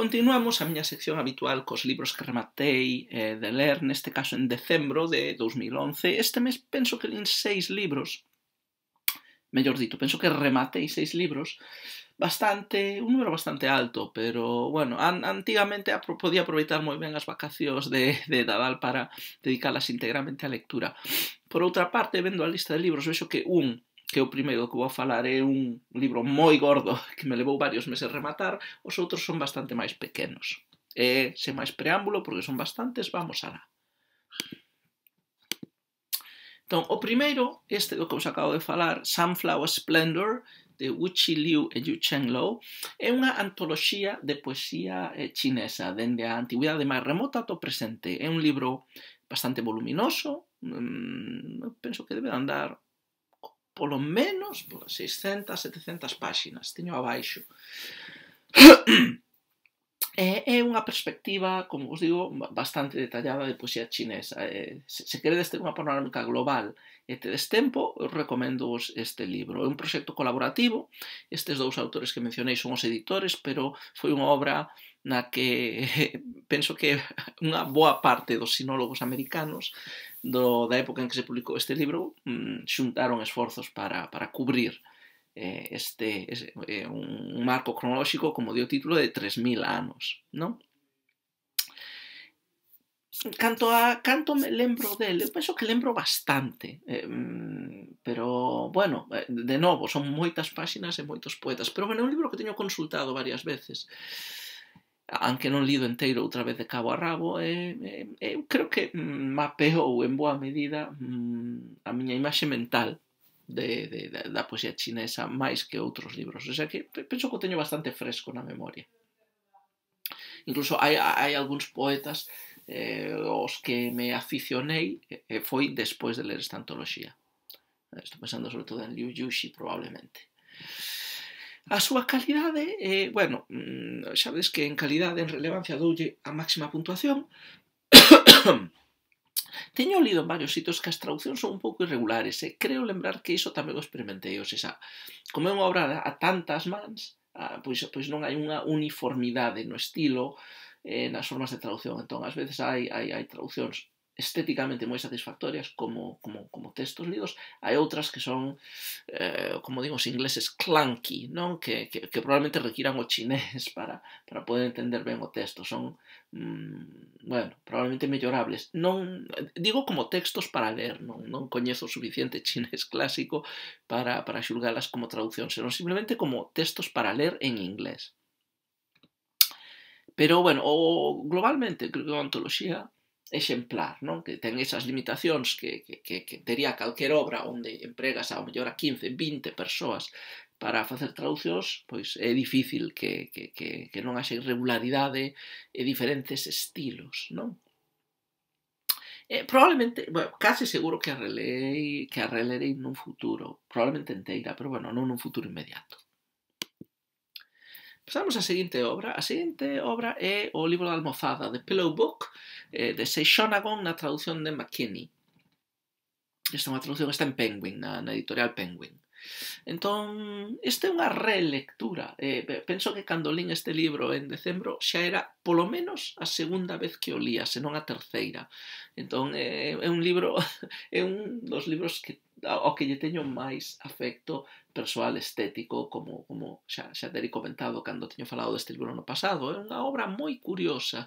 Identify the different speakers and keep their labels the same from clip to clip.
Speaker 1: Continuamos a miña sección habitual cos libros que rematei eh, de ler, neste caso en decembro de 2011. Este mes penso que lín seis libros, mellor dito, penso que rematei seis libros, bastante, un número bastante alto, pero bueno, an, antigamente apro, podía aproveitar moi ben as vacacións de, de Nadal para dedicalas integramente á lectura. Por outra parte, vendo a lista de libros, vexo que un que o primeiro que vou falar é un libro moi gordo que me levou varios meses rematar, os outros son bastante máis pequenos. E, sen máis preámbulo, porque son bastantes, vamos alá. Entón, o primeiro, este do que vos acabo de falar, Sunflower Splendor, de Wu Qi Liu e Yu Chenlou, é unha antoloxía de poesía eh, chinesa, dende a antigüidade máis remota ao presente. É un libro bastante voluminoso, mm, penso que debe andar polo menos 600, 700 páxinas, teño abaixo. É, é unha perspectiva, como vos digo, bastante detallada de poesía chinesa. É, eh, se, se queredes ter unha panorámica global e tedes tempo, eu recomendo vos este libro. É un proxecto colaborativo, estes dous autores que mencionei son os editores, pero foi unha obra na que penso que unha boa parte dos sinólogos americanos do, da época en que se publicou este libro mm, xuntaron esforzos para, para cubrir eh, este, este eh, un marco cronolóxico, como dio título, de 3.000 anos, non? Canto a canto me lembro del, eu penso que lembro bastante, eh, mm, pero, bueno, eh, de novo, son moitas páxinas e moitos poetas, pero, bueno, é un libro que teño consultado varias veces, aunque non lido enteiro outra vez de cabo a rabo, eh, eh, eu eh, creo que mm, mapeou en boa medida mm, a miña imaxe mental de, de, de, da poesía chinesa máis que outros libros. O sea que penso que o teño bastante fresco na memoria. Incluso hai, hai algúns poetas eh, os que me aficionei eh, foi despois de ler esta antoloxía. Estou pensando sobre todo en Liu Yuxi, probablemente. A súa calidade, eh, bueno, xa mm, que en calidade, en relevancia, doulle a máxima puntuación, Teño lido en varios sitos que as traducións son un pouco irregulares e eh. creo lembrar que iso tamén o experimentei, ou seja, como é unha obra a tantas mans, a, pois, pois non hai unha uniformidade no estilo, eh, nas formas de traducción. Entón, ás veces hai, hai, hai traduccións estéticamente moi satisfactorias como, como, como textos lidos, hai outras que son, eh, como digo, os ingleses clunky, non que, que, que probablemente requiran o chinés para, para poder entender ben o texto. Son, mm, bueno, probablemente mellorables. Non, digo como textos para ler, non, non coñezo o suficiente chinés clásico para, para xulgalas como traducción, senón simplemente como textos para ler en inglés. Pero, bueno, o, globalmente, creo que a antoloxía exemplar, non? que ten esas limitacións que, que, que, que tería calquer obra onde empregas ao mellor a 15, 20 persoas para facer traducións, pois é difícil que, que, que, que non haxe irregularidade e diferentes estilos, non? Eh, probablemente, bueno, case seguro que a relei, que a relerei nun futuro, probablemente inteira, pero bueno, non nun futuro inmediato. Pasamos á seguinte obra. A seguinte obra é o libro da almofada, The Pillow Book, eh, de Seixonagon na traducción de McKinney. Esta é unha traducción, está en Penguin, na, na editorial Penguin. Entón, esta é unha relectura. Eh, penso que cando lín este libro en decembro xa era polo menos a segunda vez que o lía, senón a terceira. Entón, eh, é un libro, é un dos libros que ao que lle teño máis afecto persoal estético, como, como xa, xa terei comentado cando teño falado deste libro no pasado. É unha obra moi curiosa,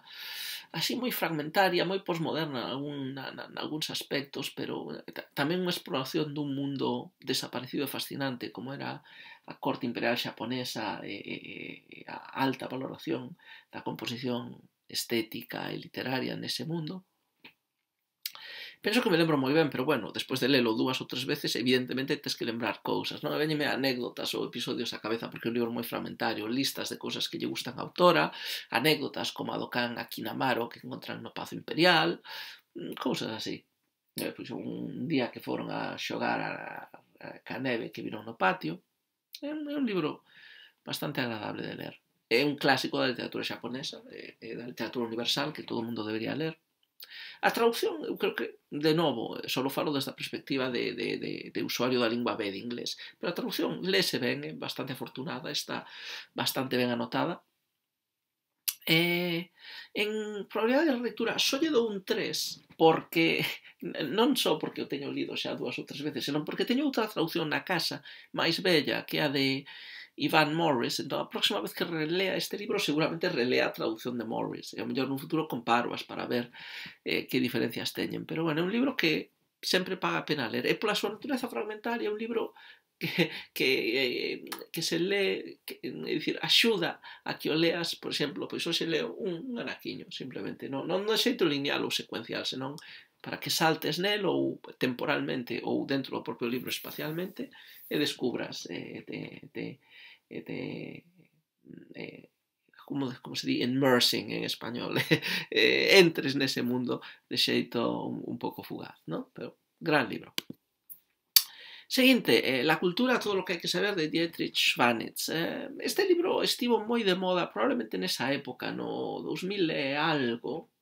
Speaker 1: así moi fragmentaria, moi posmoderna en, algún, en algúns aspectos, pero eh, tamén unha exploración dun mundo desaparecido e fascinante, como era a corte imperial xaponesa e, e, e a alta valoración da composición estética e literaria nese mundo Penso que me lembro moi ben, pero bueno, despois de lelo dúas ou tres veces, evidentemente tes que lembrar cousas, non? Veñeme anécdotas ou episodios á cabeza, porque é un libro moi fragmentario, listas de cousas que lle gustan a autora, anécdotas como a do can Akinamaro que encontran no Pazo Imperial, mm, cousas así. Eh, pois un día que foron a xogar a, a Caneve que viron no patio, é un, é un libro bastante agradable de ler. É un clásico da literatura xaponesa, é, eh, é eh, da literatura universal que todo mundo debería ler A traducción, eu creo que, de novo, só falo desta perspectiva de, de, de, de usuario da lingua B de inglés, pero a traducción lese ben, é bastante afortunada, está bastante ben anotada. Eh, en probabilidade de lectura só lle dou un 3 porque non só porque eu teño lido xa dúas ou tres veces, senón porque teño outra traducción na casa máis bella que a de Ivan Morris, entón a próxima vez que relea este libro seguramente relea a traducción de Morris e ao mellor nun futuro comparvas para ver eh, que diferencias teñen pero bueno, é un libro que sempre paga a pena ler e pola súa natureza fragmentaria é un libro que, que, que se lee, que, é dicir, axuda a que o leas, por exemplo, pois hoxe leo un, un anaquiño, simplemente, non, non do xeito lineal ou secuencial, senón para que saltes nel ou temporalmente ou dentro do propio libro espacialmente e descubras eh, te, te, te, eh, como, como se di immersing en español eh, entres nese mundo de xeito un, un pouco fugaz ¿no? pero gran libro Seguinte, eh, La cultura, todo lo que hai que saber de Dietrich Schwanitz. Eh, este libro estivo moi de moda probablemente nesa época, no 2000 e algo,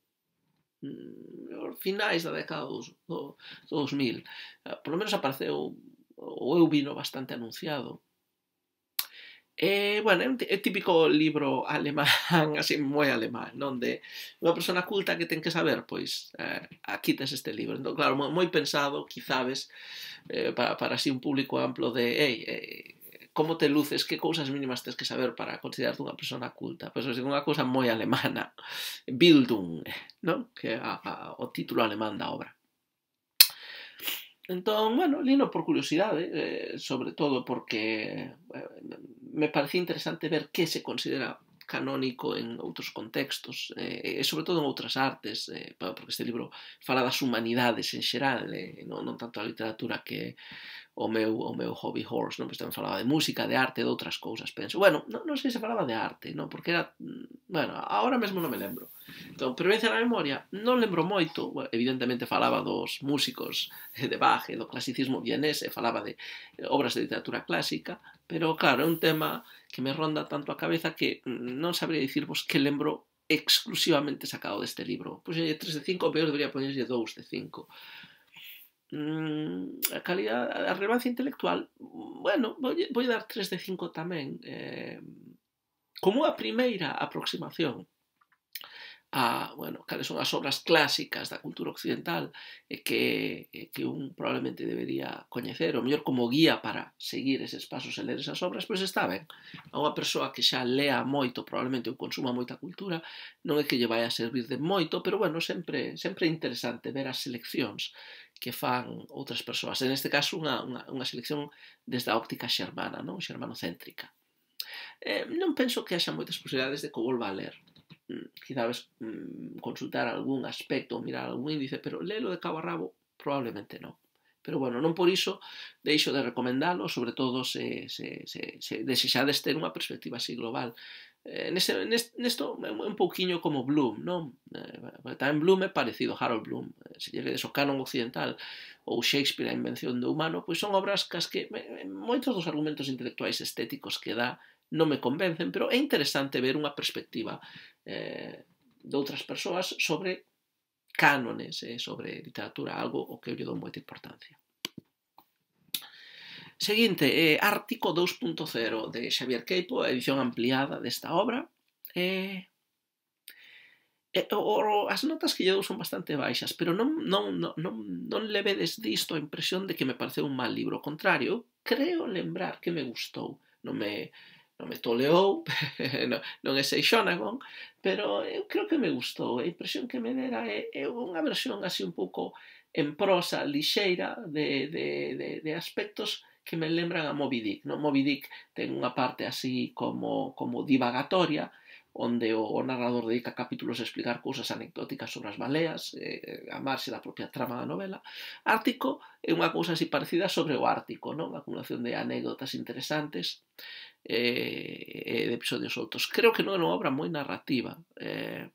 Speaker 1: Mm, finais da década dos, do, do 2000 eh, polo menos apareceu ou eu vino bastante anunciado E, bueno, é un é típico libro alemán, así moi alemán, non de unha persona culta que ten que saber, pois, eh, aquí tens este libro. Entón, claro, moi, moi pensado, quizá ves, eh, para, para así un público amplo de, ei, eh, como te luces, que cousas mínimas tens que saber para considerarte unha persona culta. Pois é unha cousa moi alemana, Bildung, non? que é a, a, o título alemán da obra. Entón, bueno, lino por curiosidade, ¿eh? eh, sobre todo porque eh, me parecía interesante ver que se considera canónico en outros contextos eh, e sobre todo en outras artes eh, porque este libro fala das humanidades en xeral eh, non, non tanto a literatura que o meu, o meu hobby horse, non? Pois tamén falaba de música, de arte, de outras cousas, penso. Bueno, non, non sei se falaba de arte, non? Porque era... Mm, bueno, ahora mesmo non me lembro. Entón, permanencia na memoria, non lembro moito, bueno, evidentemente falaba dos músicos de Bach, do clasicismo vienés, e falaba de obras de literatura clásica, pero claro, é un tema que me ronda tanto a cabeza que mm, non sabría dicirvos que lembro exclusivamente sacado deste libro. Pois pues, eh, 3 de 5, o peor debería poñerlle 2 de 5 Mm, a calidad, a relevancia intelectual, bueno, vou, a dar 3 de 5 tamén, eh, como a primeira aproximación a, bueno, cales son as obras clásicas da cultura occidental e que, e que un probablemente debería coñecer, ou mellor como guía para seguir eses pasos e ler esas obras, pois está ben. A unha persoa que xa lea moito, probablemente ou consuma moita cultura, non é que lle vai a servir de moito, pero bueno, sempre, sempre é interesante ver as seleccións que fan outras persoas. En este caso, unha, unha, unha selección desde a óptica xermana, non xermanocéntrica. Eh, non penso que haxa moitas posibilidades de que volva a ler. Mm, Quizás ves mm, consultar algún aspecto ou mirar algún índice, pero lelo de cabo a rabo probablemente non. Pero bueno, non por iso deixo de recomendalo, sobre todo se, se, se, se desexades ter unha perspectiva así global. Eh, nese, nesto é un pouquiño como Bloom, non? Eh, tamén Bloom é parecido a Harold Bloom. Eh, se lle ledes o canon occidental ou Shakespeare a invención do humano, pois son obras cas que moitos dos argumentos intelectuais estéticos que dá non me convencen, pero é interesante ver unha perspectiva eh, de outras persoas sobre cánones eh, sobre literatura, algo o que eu lle dou moita importancia. Seguinte, eh, Ártico 2.0 de Xavier Queipo, edición ampliada desta obra. Eh, eh, o, as notas que lle dou son bastante baixas, pero non, non, non, non, le vedes disto a impresión de que me pareceu un mal libro. Ao contrario, creo lembrar que me gustou. Non me, non me toleou, non é Seixonagon, pero eu creo que me gustou. A impresión que me dera é, é unha versión así un pouco en prosa, lixeira, de, de, de, de aspectos que me lembran a Moby Dick. No? Moby Dick ten unha parte así como, como divagatoria, onde o narrador dedica capítulos a explicar cousas anecdóticas sobre as baleas, eh, a marxe da propia trama da novela. Ártico é unha cousa así parecida sobre o Ártico, non? Unha acumulación de anécdotas interesantes eh, de episodios outros. Creo que non é unha obra moi narrativa, eh,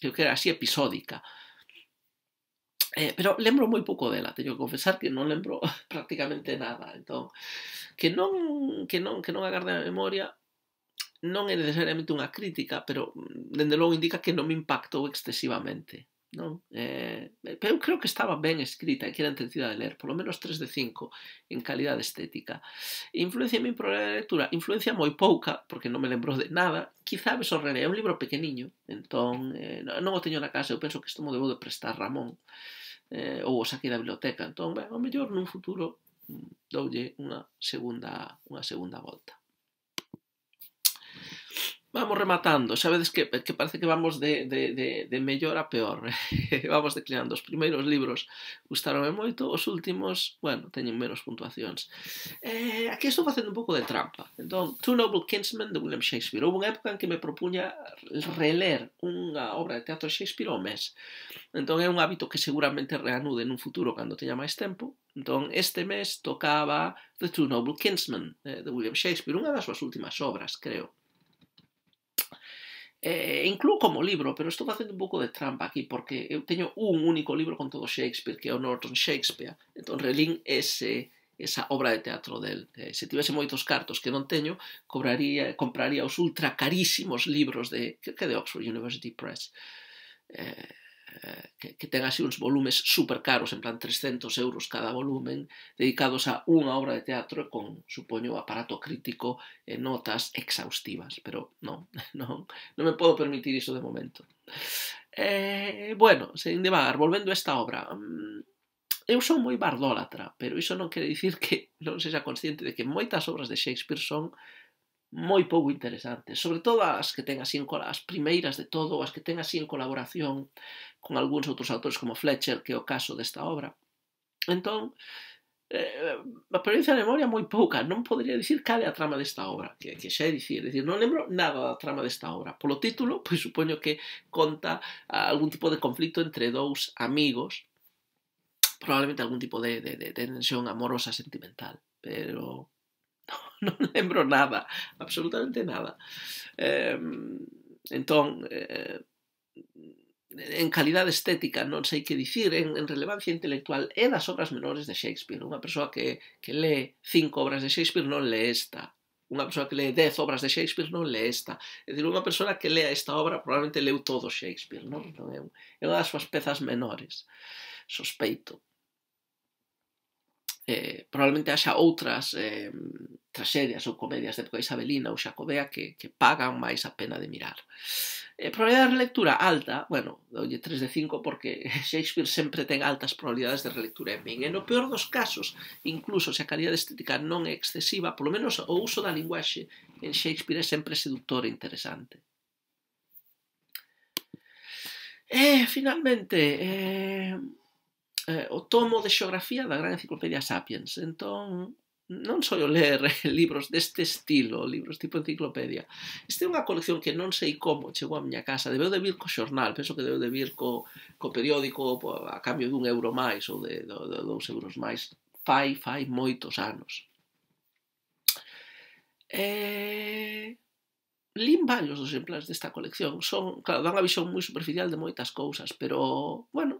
Speaker 1: creo que era así episódica, Eh, pero lembro moi pouco dela, teño que confesar que non lembro prácticamente nada. Entón, que non que non que non agarde a memoria non é necesariamente unha crítica, pero mm, dende logo indica que non me impactou excesivamente. Non? Eh, eh eu creo que estaba ben escrita e que era entretida de ler, polo menos 3 de 5 en calidade estética. Influencia mi problema de lectura, influencia moi pouca, porque non me lembrou de nada, quizá me sorrele, é un libro pequeniño, entón eh, non o teño na casa, eu penso que isto mo debo de prestar Ramón, eh, ou o saque da biblioteca, entón, ben, o mellor nun futuro mm, doulle unha segunda, unha segunda volta. Vamos rematando, xa vedes que, que parece que vamos de, de, de, de mellor a peor, vamos declinando. Os primeiros libros gustaronme moito, os últimos, bueno, teñen menos puntuacións. Eh, aquí estou facendo un pouco de trampa. Entón, Two Noble Kinsmen de William Shakespeare. Houve unha época en que me propuña reler unha obra de teatro Shakespeare ao mes. Entón é un hábito que seguramente reanude nun futuro cando teña máis tempo, Entón, este mes tocaba The Two Noble Kinsmen, eh, de William Shakespeare, unha das súas últimas obras, creo. Eh, incluo como libro, pero estou facendo un pouco de trampa aquí, porque eu teño un único libro con todo Shakespeare, que é o Norton Shakespeare. Entón, relín ese, esa obra de teatro del. Eh, se tivese moitos cartos que non teño, cobraría, compraría os ultra carísimos libros de, que, que de Oxford University Press. Eh, Eh, que, que ten así uns volumes super caros, en plan 300 euros cada volumen, dedicados a unha obra de teatro con, supoño, aparato crítico e notas exhaustivas, pero non, non, non me podo permitir iso de momento. Eh, bueno, sen devagar, volvendo a esta obra, mm, eu son moi bardólatra, pero iso non quere dicir que non sexa consciente de que moitas obras de Shakespeare son moi pouco interesantes, sobre todo as que ten así en, as primeiras de todo, as que ten así en colaboración con algúns outros autores como Fletcher, que é o caso desta obra. Entón, eh, a experiencia de memoria moi pouca, non podría dicir cal é a trama desta obra, que, que xa é dicir, dicir, non lembro nada da trama desta obra. Polo título, pois supoño que conta algún tipo de conflito entre dous amigos, probablemente algún tipo de, de, de tensión amorosa sentimental, pero non lembro nada, absolutamente nada. Eh, entón, eh, en calidade estética non sei que dicir, en, en relevancia intelectual é das obras menores de Shakespeare. Unha persoa que, que lee cinco obras de Shakespeare non lee esta. Unha persoa que lee dez obras de Shakespeare non lee esta. É dicir, unha persoa que lea esta obra probablemente leu todo Shakespeare. Non? Non é unha das súas pezas menores. Sospeito eh, probablemente haxa outras eh, traxedias ou comedias de época isabelina ou xacobea que, que pagan máis a pena de mirar. Eh, probabilidade de relectura alta, bueno, doulle 3 de 5 porque Shakespeare sempre ten altas probabilidades de relectura en min. E no peor dos casos, incluso se a calidade estética non é excesiva, polo menos o uso da linguaxe en Shakespeare é sempre seductor e interesante. E, eh, finalmente, eh, eh, o tomo de xeografía da Gran Enciclopedia Sapiens. Entón, non soio ler eh, libros deste estilo, libros tipo enciclopedia. Este é unha colección que non sei como chegou á miña casa. Debeu de vir co xornal, penso que debeu de vir co, co periódico a cambio dun euro máis ou de, de, de dous euros máis. Fai, fai moitos anos. E... Lin varios dos exemplares desta colección. Son, claro, dan unha visión moi superficial de moitas cousas, pero, bueno,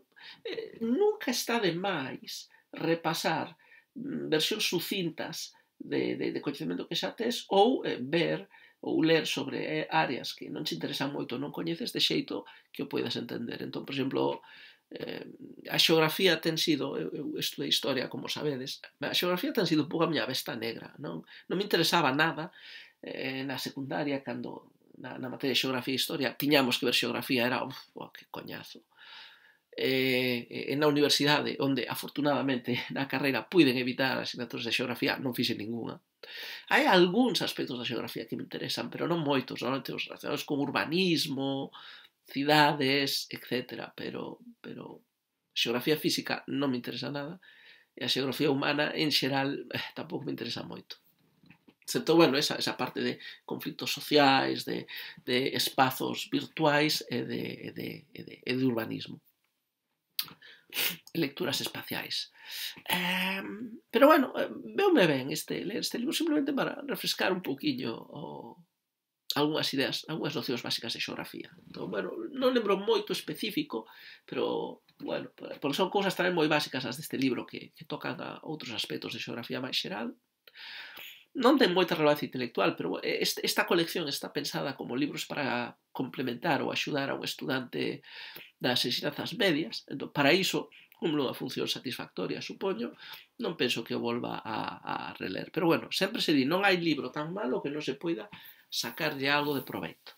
Speaker 1: nunca está de máis repasar mm, versións sucintas de, de, de coñecemento que xa tes ou eh, ver ou ler sobre eh, áreas que non te interesan moito, non coñeces de xeito que o poidas entender. Entón, por exemplo, eh, a xeografía ten sido, eu, eu estudei historia, como sabedes, a xeografía ten sido un pouco a miña besta negra, non? Non me interesaba nada eh, na secundaria, cando na, na materia de xeografía e historia tiñamos que ver xeografía, era, uf, oh, que coñazo eh, en na universidade onde afortunadamente na carreira puiden evitar asignaturas de xeografía non fixe ninguna hai algúns aspectos da xeografía que me interesan pero non moitos, normalmente os relacionados con urbanismo cidades, etc pero, pero xeografía física non me interesa nada e a xeografía humana en xeral eh, tampouco me interesa moito excepto, bueno, esa, esa parte de conflictos sociais, de, de espazos virtuais e de, e de, e de, e de urbanismo lecturas espaciais. Eh, pero bueno, veume ben este, ler este libro simplemente para refrescar un pouquiño o, algunhas ideas, algunhas nocións básicas de xeografía. Então, bueno, non lembro moito específico, pero bueno, porque son cousas tamén moi básicas as deste libro que, que tocan a outros aspectos de xeografía máis xeral non ten moita relevancia intelectual, pero eh, esta colección está pensada como libros para complementar ou axudar a un estudante das ensinanzas medias. Entón, para iso, cumple unha función satisfactoria, supoño, non penso que o volva a, a reler. Pero bueno, sempre se di, non hai libro tan malo que non se poida de algo de proveito.